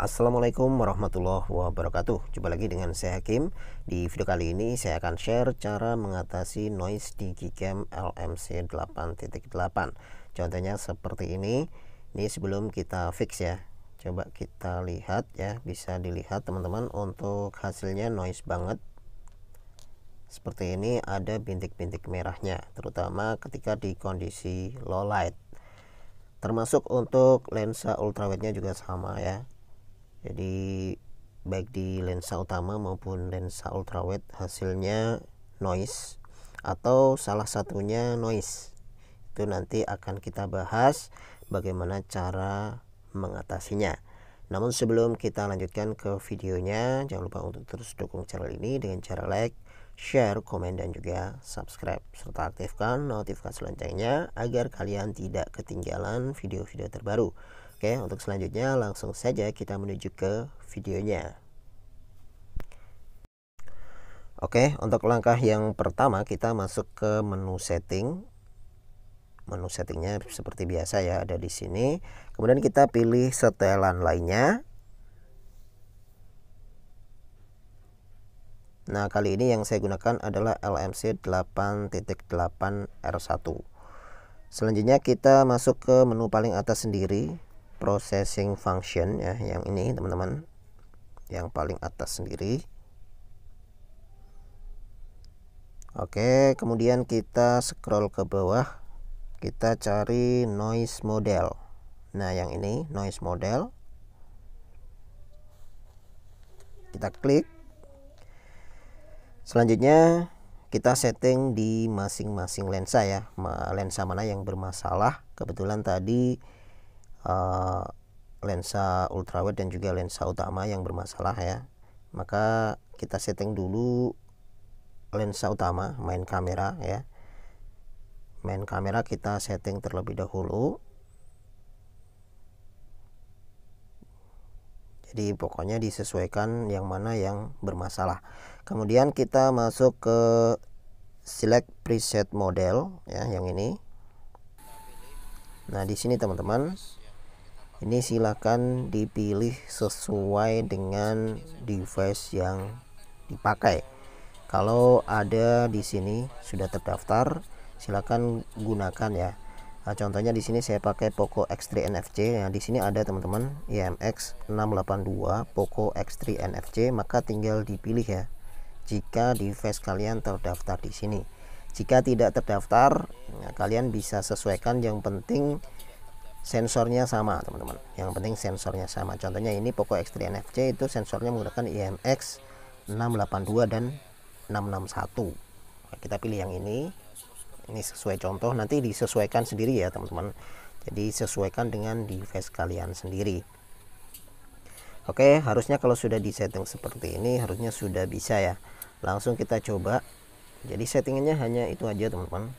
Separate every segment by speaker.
Speaker 1: Assalamualaikum warahmatullahi wabarakatuh Jumpa lagi dengan saya Hakim Di video kali ini saya akan share cara mengatasi noise di Gcam LMC 8.8 Contohnya seperti ini Ini sebelum kita fix ya Coba kita lihat ya Bisa dilihat teman-teman untuk hasilnya noise banget Seperti ini ada bintik-bintik merahnya Terutama ketika di kondisi low light Termasuk untuk lensa ultrawide juga sama ya jadi baik di lensa utama maupun lensa ultrawide hasilnya noise atau salah satunya noise itu nanti akan kita bahas bagaimana cara mengatasinya namun sebelum kita lanjutkan ke videonya jangan lupa untuk terus dukung channel ini dengan cara like share, komen, dan juga subscribe serta aktifkan notifikasi loncengnya agar kalian tidak ketinggalan video-video terbaru Oke, untuk selanjutnya langsung saja kita menuju ke videonya. Oke, untuk langkah yang pertama kita masuk ke menu setting. Menu settingnya seperti biasa ya, ada di sini. Kemudian kita pilih setelan lainnya. Nah, kali ini yang saya gunakan adalah LMC 8.8R1. Selanjutnya kita masuk ke menu paling atas sendiri processing function ya yang ini teman-teman yang paling atas sendiri Oke kemudian kita scroll ke bawah kita cari noise model nah yang ini noise model kita klik selanjutnya kita setting di masing-masing lensa ya lensa mana yang bermasalah kebetulan tadi Eh, lensa ultrawide dan juga lensa utama yang bermasalah ya maka kita setting dulu lensa utama main kamera ya main kamera kita setting terlebih dahulu jadi pokoknya disesuaikan yang mana yang bermasalah kemudian kita masuk ke select preset model ya yang ini nah di sini teman-teman ini silakan dipilih sesuai dengan device yang dipakai kalau ada di sini sudah terdaftar silakan gunakan ya nah, contohnya di sini saya pakai Poco X3 NFC nah di sini ada teman-teman IMX 682 Poco X3 NFC maka tinggal dipilih ya jika device kalian terdaftar di sini jika tidak terdaftar ya, kalian bisa sesuaikan yang penting sensornya sama teman-teman yang penting sensornya sama contohnya ini Poco X3 NFC itu sensornya menggunakan IMX 682 dan 661 nah, kita pilih yang ini ini sesuai contoh nanti disesuaikan sendiri ya teman-teman jadi sesuaikan dengan device kalian sendiri Oke harusnya kalau sudah disetting seperti ini harusnya sudah bisa ya langsung kita coba jadi settingannya hanya itu aja teman-teman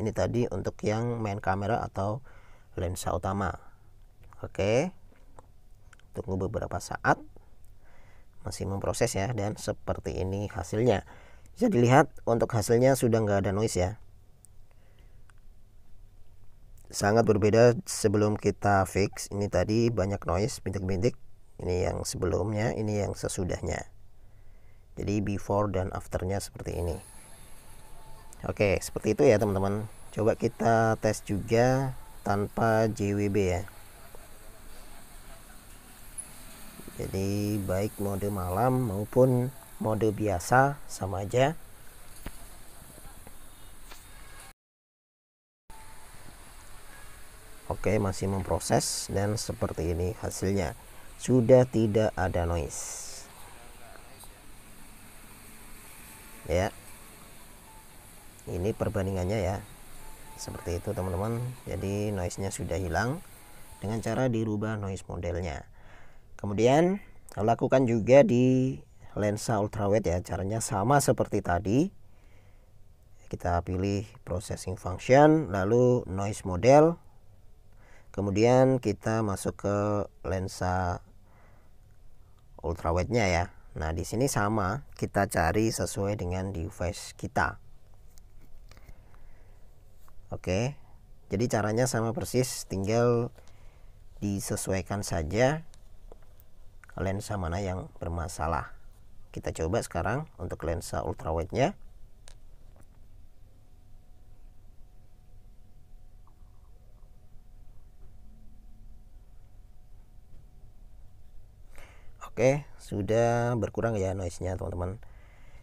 Speaker 1: ini tadi untuk yang main kamera atau lensa utama oke tunggu beberapa saat masih memproses ya dan seperti ini hasilnya bisa dilihat untuk hasilnya sudah nggak ada noise ya sangat berbeda sebelum kita fix ini tadi banyak noise bintik-bintik ini yang sebelumnya ini yang sesudahnya jadi before dan afternya seperti ini oke seperti itu ya teman-teman coba kita tes juga tanpa JWB ya jadi baik mode malam maupun mode biasa sama aja Oke masih memproses dan seperti ini hasilnya sudah tidak ada noise ya ini perbandingannya ya seperti itu teman-teman jadi noise nya sudah hilang dengan cara dirubah noise modelnya kemudian lakukan juga di lensa ultrawide ya caranya sama seperti tadi kita pilih processing function lalu noise model kemudian kita masuk ke lensa ultrawide nya ya Nah di sini sama kita cari sesuai dengan device kita Oke. Jadi caranya sama persis, tinggal disesuaikan saja lensa mana yang bermasalah. Kita coba sekarang untuk lensa ultrawide-nya. Oke, sudah berkurang ya noise-nya, teman-teman.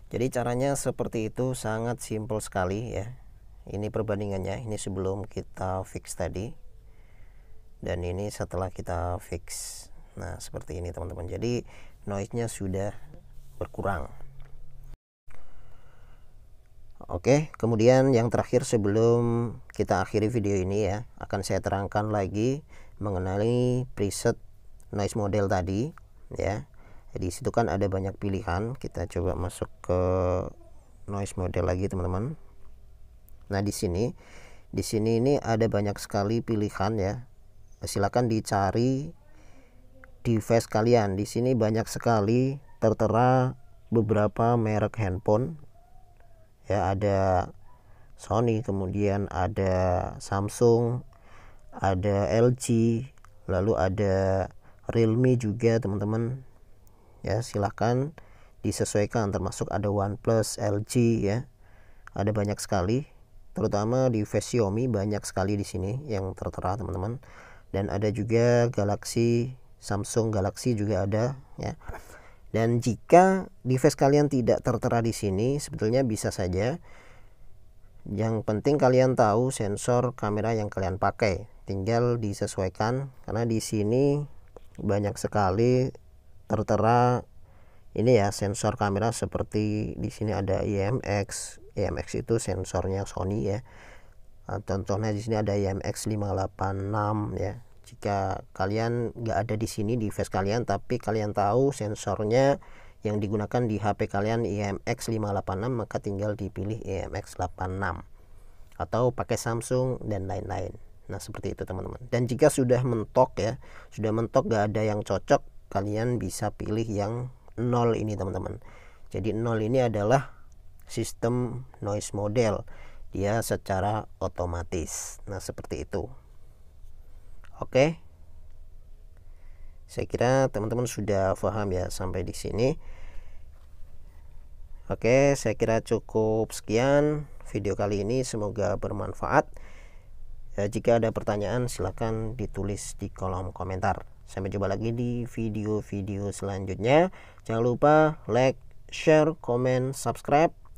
Speaker 1: Jadi caranya seperti itu sangat simple sekali ya ini perbandingannya ini sebelum kita fix tadi dan ini setelah kita fix nah seperti ini teman-teman jadi noise nya sudah berkurang Oke, kemudian yang terakhir sebelum kita akhiri video ini ya, akan saya terangkan lagi mengenali preset noise model tadi ya. jadi situ kan ada banyak pilihan, kita coba masuk ke noise model lagi teman-teman. Nah, di sini di sini ini ada banyak sekali pilihan ya. Silakan dicari device kalian. Di sini banyak sekali tertera beberapa merek handphone. Ya, ada Sony, kemudian ada Samsung, ada LG, lalu ada Realme juga, teman-teman. Ya, silakan disesuaikan termasuk ada OnePlus, LG ya. Ada banyak sekali terutama di face Xiaomi banyak sekali di sini yang tertera teman-teman dan ada juga Galaxy Samsung Galaxy juga ada ya dan jika device kalian tidak tertera di sini sebetulnya bisa saja yang penting kalian tahu sensor kamera yang kalian pakai tinggal disesuaikan karena di sini banyak sekali tertera ini ya sensor kamera seperti di sini ada IMX IMX e itu sensornya Sony ya nah, contohnya di sini ada e IMX 586 ya jika kalian nggak ada di sini di face kalian tapi kalian tahu sensornya yang digunakan di HP kalian e IMX 586 maka tinggal dipilih IMX 86 atau pakai Samsung dan lain-lain nah seperti itu teman-teman dan jika sudah mentok ya sudah mentok nggak ada yang cocok kalian bisa pilih yang nol ini teman-teman jadi nol ini adalah sistem noise model dia secara otomatis nah seperti itu oke saya kira teman-teman sudah paham ya sampai di sini oke saya kira cukup sekian video kali ini semoga bermanfaat ya, jika ada pertanyaan silahkan ditulis di kolom komentar sampai jumpa lagi di video-video selanjutnya jangan lupa like share, comment, subscribe